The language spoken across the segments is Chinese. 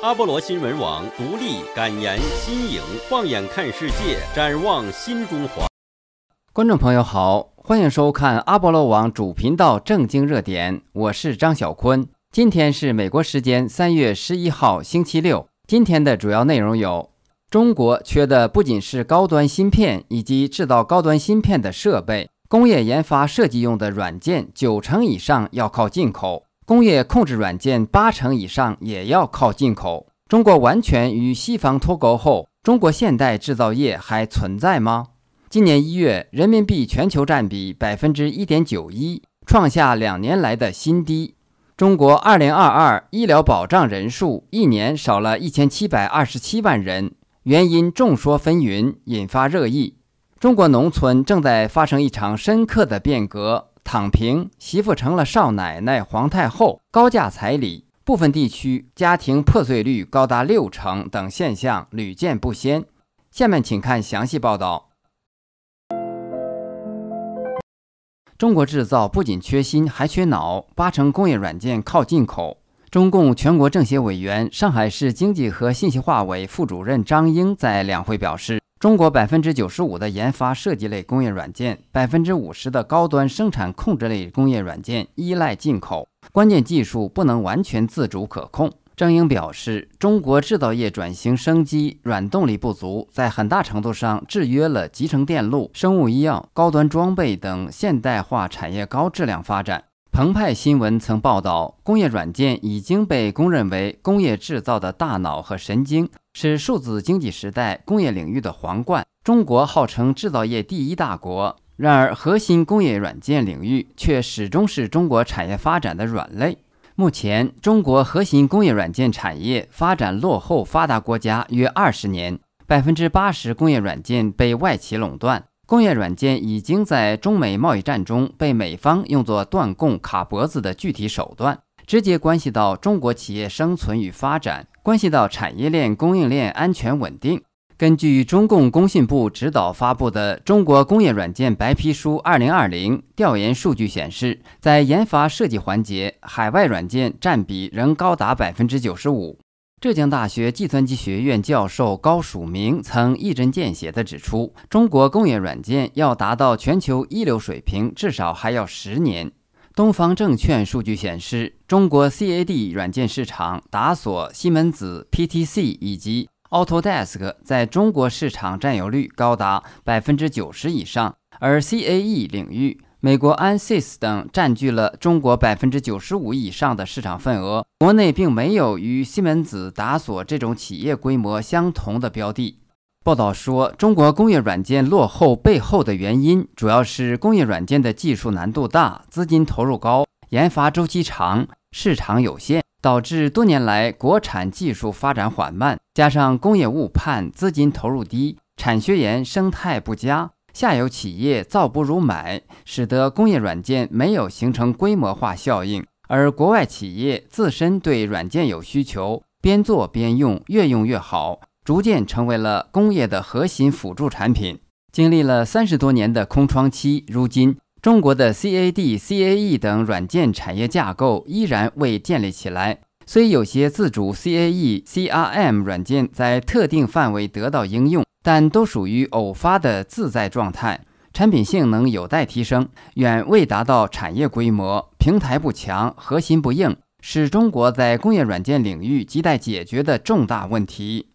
阿波罗新闻网，独立、感言、新颖，放眼看世界，展望新中华。观众朋友好，欢迎收看阿波罗网主频道正经热点，我是张小坤。今天是美国时间三月十一号星期六。今天的主要内容有：中国缺的不仅是高端芯片，以及制造高端芯片的设备、工业研发设计用的软件，九成以上要靠进口。工业控制软件八成以上也要靠进口。中国完全与西方脱钩后，中国现代制造业还存在吗？今年一月，人民币全球占比百分之一点九一，创下两年来的新低。中国二零二二医疗保障人数一年少了一千七百二十七万人，原因众说纷纭，引发热议。中国农村正在发生一场深刻的变革。躺平，媳妇成了少奶奶、皇太后，高价彩礼，部分地区家庭破碎率高达六成等现象屡见不鲜。下面请看详细报道。中国制造不仅缺心，还缺脑，八成工业软件靠进口。中共全国政协委员、上海市经济和信息化委副主任张英在两会表示。中国百分之九十五的研发设计类工业软件，百分之五十的高端生产控制类工业软件依赖进口，关键技术不能完全自主可控。郑英表示，中国制造业转型升级软动力不足，在很大程度上制约了集成电路、生物医药、高端装备等现代化产业高质量发展。澎湃新闻曾报道，工业软件已经被公认为工业制造的大脑和神经。是数字经济时代工业领域的皇冠。中国号称制造业第一大国，然而核心工业软件领域却始终是中国产业发展的软肋。目前，中国核心工业软件产业发展落后发达国家约二十年，百分之八十工业软件被外企垄断。工业软件已经在中美贸易战中被美方用作断供卡脖子的具体手段。直接关系到中国企业生存与发展，关系到产业链、供应链安全稳定。根据中共工信部指导发布的《中国工业软件白皮书（二零二零）》调研数据显示，在研发设计环节，海外软件占比仍高达百分之九十五。浙江大学计算机学院教授高曙明曾一针见血地指出，中国工业软件要达到全球一流水平，至少还要十年。东方证券数据显示，中国 CAD 软件市场，达索、西门子、PTC 以及 Autodesk 在中国市场占有率高达百分之九十以上；而 CAE 领域，美国 Ansys 等占据了中国百分之九十五以上的市场份额。国内并没有与西门子、达索这种企业规模相同的标的。报道说，中国工业软件落后背后的原因，主要是工业软件的技术难度大、资金投入高、研发周期长、市场有限，导致多年来国产技术发展缓慢。加上工业误判、资金投入低、产学研生态不佳、下游企业造不如买，使得工业软件没有形成规模化效应。而国外企业自身对软件有需求，边做边用，越用越好。逐渐成为了工业的核心辅助产品，经历了三十多年的空窗期。如今，中国的 CAD、CAE 等软件产业架构依然未建立起来。虽有些自主 CAE、CRM 软件在特定范围得到应用，但都属于偶发的自在状态，产品性能有待提升，远未达到产业规模。平台不强，核心不硬，是中国在工业软件领域亟待解决的重大问题。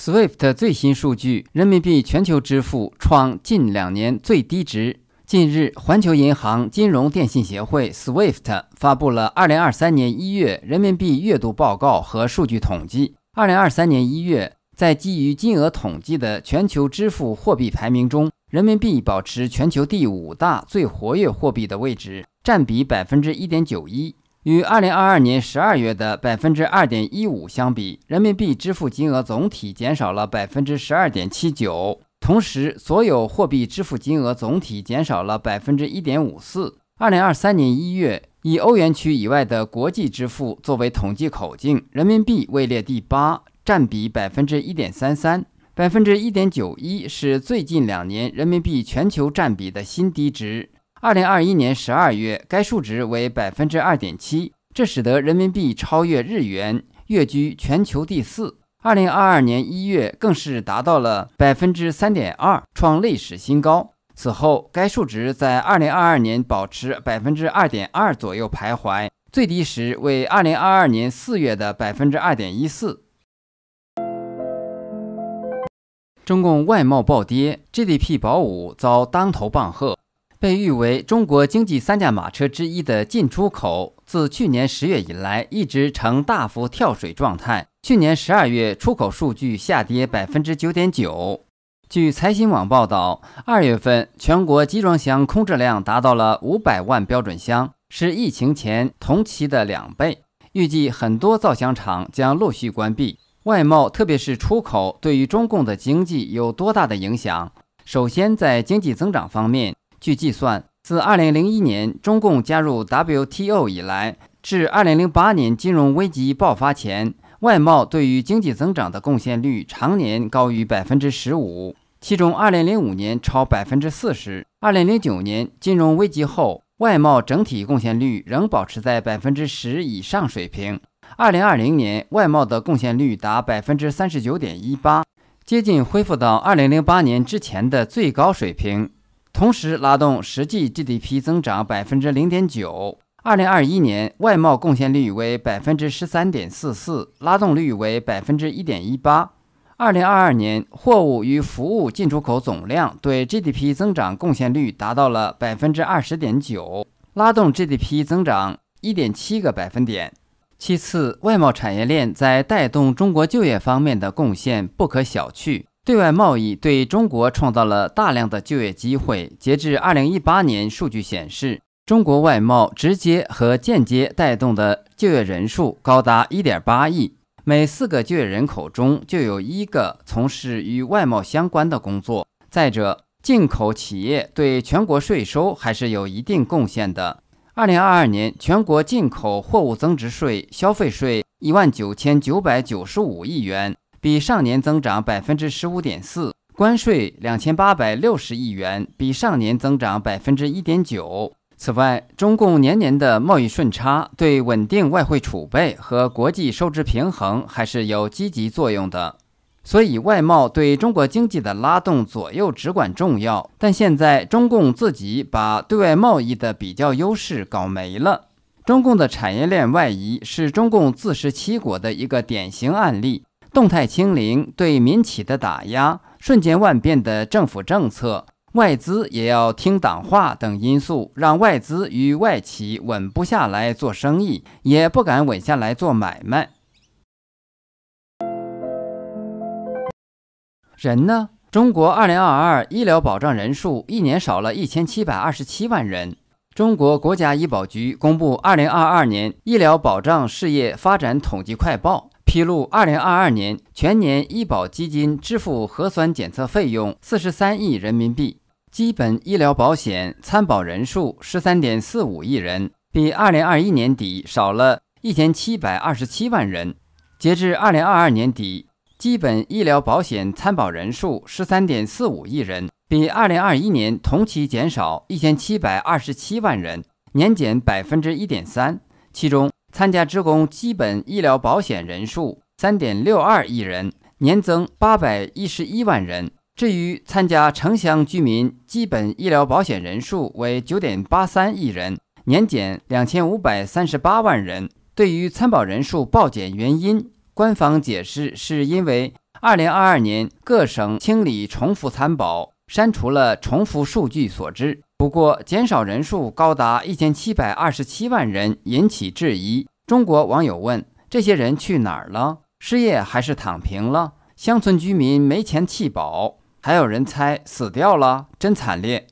SWIFT 最新数据：人民币全球支付创近两年最低值。近日，环球银行金融电信协会 SWIFT 发布了2023年1月人民币月度报告和数据统计。2023年1月，在基于金额统计的全球支付货币排名中，人民币保持全球第五大最活跃货币的位置，占比1.91%。与2022年12月的2.15%相比，人民币支付金额总体减少了12.79%。同时，所有货币支付金额总体减少了1.54%。2023年1月，以欧元区以外的国际支付作为统计口径，人民币位列第八，占比 1.33%，1.91% 是最近两年人民币全球占比的新低值。二零二一年十二月，该数值为百分之二点七，这使得人民币超越日元，跃居全球第四。二零二二年一月更是达到了百分之三点二，创历史新高。此后，该数值在二零二二年保持百分之二点二左右徘徊，最低时为二零二二年四月的百分之二点一四。中共外贸暴跌，GDP 保五遭当头棒喝。被誉为中国经济三驾马车之一的进出口，自去年十月以来一直呈大幅跳水状态。去年十二月，出口数据下跌百分之九点九。据财新网报道，二月份全国集装箱空置量达到了五百万标准箱，是疫情前同期的两倍。预计很多造箱厂将陆续关闭。外贸，特别是出口，对于中共的经济有多大的影响？首先，在经济增长方面。据计算，自2001年中共加入 WTO 以来，至2008年金融危机爆发前，外贸对于经济增长的贡献率常年高于百分之十五，其中2005年超百分之四十。2009年金融危机后，外贸整体贡献率仍保持在百分之十以上水平。2020年，外贸的贡献率达百分之三十九点一八，接近恢复到2008年之前的最高水平。同时拉动实际 GDP 增长百分之零点九。二零二一年外贸贡献率为百分之十三点四四，拉动率为百分之一点一八。二零二二年货物与服务进出口总量对 GDP 增长贡献率达到了百分之二十点九，拉动 GDP 增长一点七个百分点。其次，外贸产业链在带动中国就业方面的贡献不可小觑。对外贸易对中国创造了大量的就业机会。截至二零一八年，数据显示，中国外贸直接和间接带动的就业人数高达一点八亿，每四个就业人口中就有一个从事与外贸相关的工作。再者，进口企业对全国税收还是有一定贡献的。二零二二年，全国进口货物增值税、消费税一万九千九百九十五亿元。比上年增长百分之十五点四，关税两千八百六十亿元，比上年增长百分之一点九。此外，中共年年的贸易顺差对稳定外汇储备和国际收支平衡还是有积极作用的。所以，外贸对中国经济的拉动左右只管重要，但现在中共自己把对外贸易的比较优势搞没了。中共的产业链外移是中共自食其果的一个典型案例。动态清零对民企的打压、瞬间万变的政府政策、外资也要听党话等因素，让外资与外企稳不下来做生意，也不敢稳下来做买卖。人呢？中国2022医疗保障人数一年少了一千七百二十七万人。中国国家医保局公布2022年医疗保障事业发展统计快报。披露，二零二二年全年医保基金支付核酸检测费用四十三亿人民币，基本医疗保险参保人数十三点四五亿人，比二零二一年底少了一千七百二十七万人。截至二零二二年底，基本医疗保险参保人数十三点四五亿人，比二零二一年同期减少一千七百二十七万人，年减百分之一点三，其中。参加职工基本医疗保险人数三点六二亿人，年增八百一十一万人。至于参加城乡居民基本医疗保险人数为九点八三亿人，年减两千五百三十八万人。对于参保人数暴减原因，官方解释是因为二零二二年各省清理重复参保，删除了重复数据所致。不过，减少人数高达一千七百二十七万人，引起质疑。中国网友问：这些人去哪儿了？失业还是躺平了？乡村居民没钱弃保，还有人猜死掉了？真惨烈！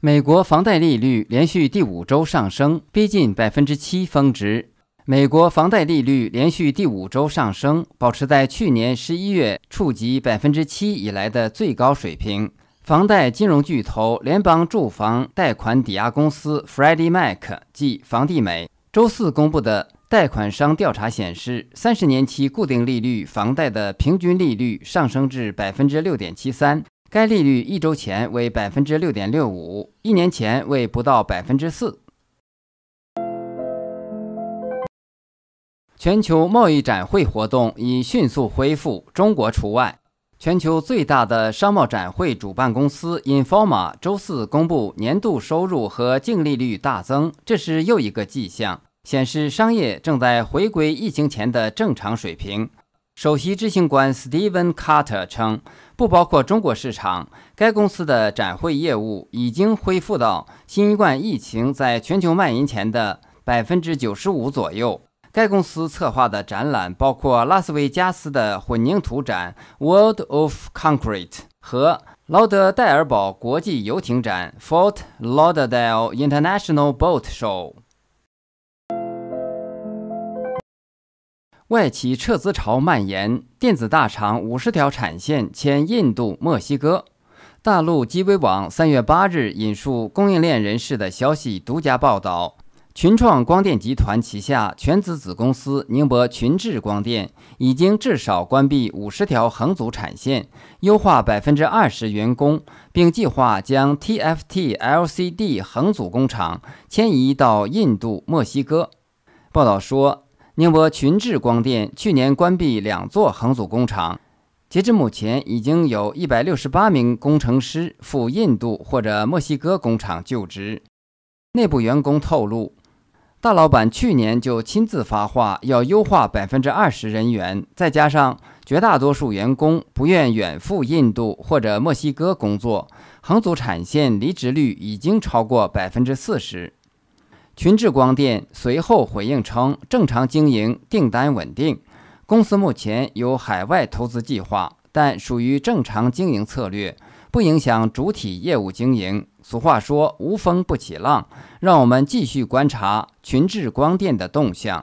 美国房贷利率连续第五周上升，逼近百分之七峰值。美国房贷利率连续第五周上升，保持在去年十一月触及百分之七以来的最高水平。房贷金融巨头联邦住房贷款抵押公司 （Freddie Mac，即房地美）周四公布的贷款商调查显示，三十年期固定利率房贷的平均利率上升至百分之六点七三，该利率一周前为百分之六点六五，一年前为不到百分之四。全球贸易展会活动已迅速恢复（中国除外）。全球最大的商贸展会主办公司 Informa 周四公布年度收入和净利率大增，这是又一个迹象，显示商业正在回归疫情前的正常水平。首席执行官 Steven Carter 称，不包括中国市场，该公司的展会业务已经恢复到新冠疫情在全球蔓延前的百分之九十五左右。该公司策划的展览包括拉斯维加斯的混凝土展 （World of Concrete） 和劳德戴尔堡国际游艇展 （Fort Lauderdale International Boat Show）。外企撤资潮蔓延，电子大厂五十条产线迁印度、墨西哥。大陆鸡微网三月八日引述供应链人士的消息，独家报道。群创光电集团旗下全资子公司宁波群智光电已经至少关闭五十条横组产线，优化百分之二十员工，并计划将 TFT-LCD 横组工厂迁移到印度、墨西哥。报道说，宁波群智光电去年关闭两座横组工厂，截至目前已经有一百六十八名工程师赴印度或者墨西哥工厂就职。内部员工透露。大老板去年就亲自发话，要优化百分之二十人员，再加上绝大多数员工不愿远赴印度或者墨西哥工作，横组产线离职率已经超过百分之四十。群智光电随后回应称，正常经营，订单稳定，公司目前有海外投资计划，但属于正常经营策略，不影响主体业务经营。俗话说“无风不起浪”，让我们继续观察群智光电的动向。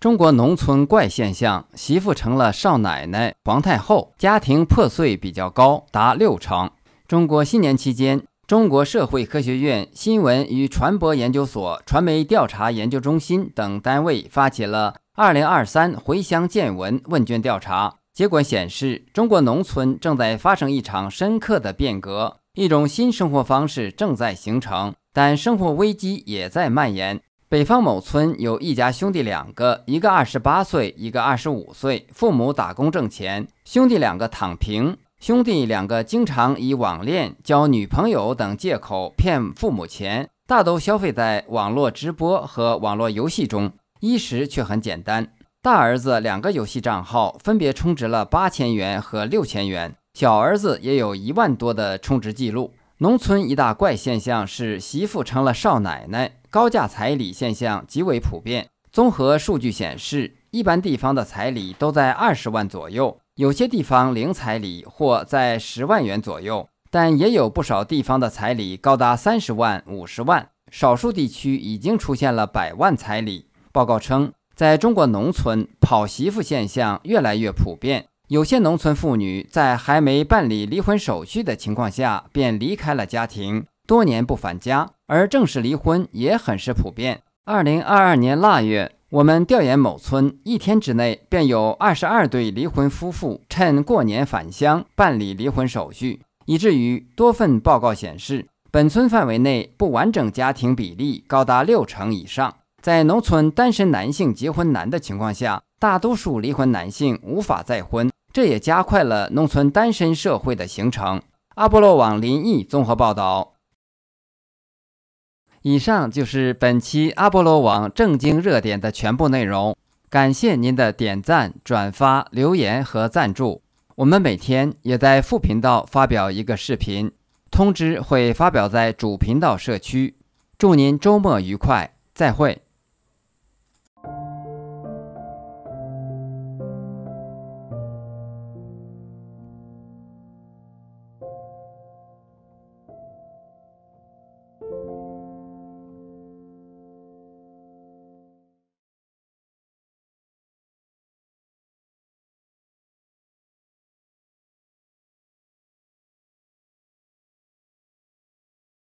中国农村怪现象：媳妇成了少奶奶、皇太后，家庭破碎比较高达六成。中国新年期间，中国社会科学院新闻与传播研究所、传媒调查研究中心等单位发起了“二零二三回乡见闻”问卷调查。结果显示，中国农村正在发生一场深刻的变革，一种新生活方式正在形成，但生活危机也在蔓延。北方某村有一家兄弟两个，一个二十八岁，一个二十五岁，父母打工挣钱，兄弟两个躺平，兄弟两个经常以网恋、交女朋友等借口骗父母钱，大都消费在网络直播和网络游戏中，衣食却很简单。大儿子两个游戏账号分别充值了八千元和六千元，小儿子也有一万多的充值记录。农村一大怪现象是媳妇成了少奶奶，高价彩礼现象极为普遍。综合数据显示，一般地方的彩礼都在二十万左右，有些地方零彩礼或在十万元左右，但也有不少地方的彩礼高达三十万、五十万，少数地区已经出现了百万彩礼。报告称。在中国农村，跑媳妇现象越来越普遍。有些农村妇女在还没办理离婚手续的情况下，便离开了家庭，多年不返家。而正式离婚也很是普遍。二零二二年腊月，我们调研某村，一天之内便有二十二对离婚夫妇趁过年返乡办理离婚手续，以至于多份报告显示，本村范围内不完整家庭比例高达六成以上。在农村单身男性结婚难的情况下，大多数离婚男性无法再婚，这也加快了农村单身社会的形成。阿波罗网林毅综合报道。以上就是本期阿波罗网正经热点的全部内容，感谢您的点赞、转发、留言和赞助。我们每天也在副频道发表一个视频，通知会发表在主频道社区。祝您周末愉快，再会。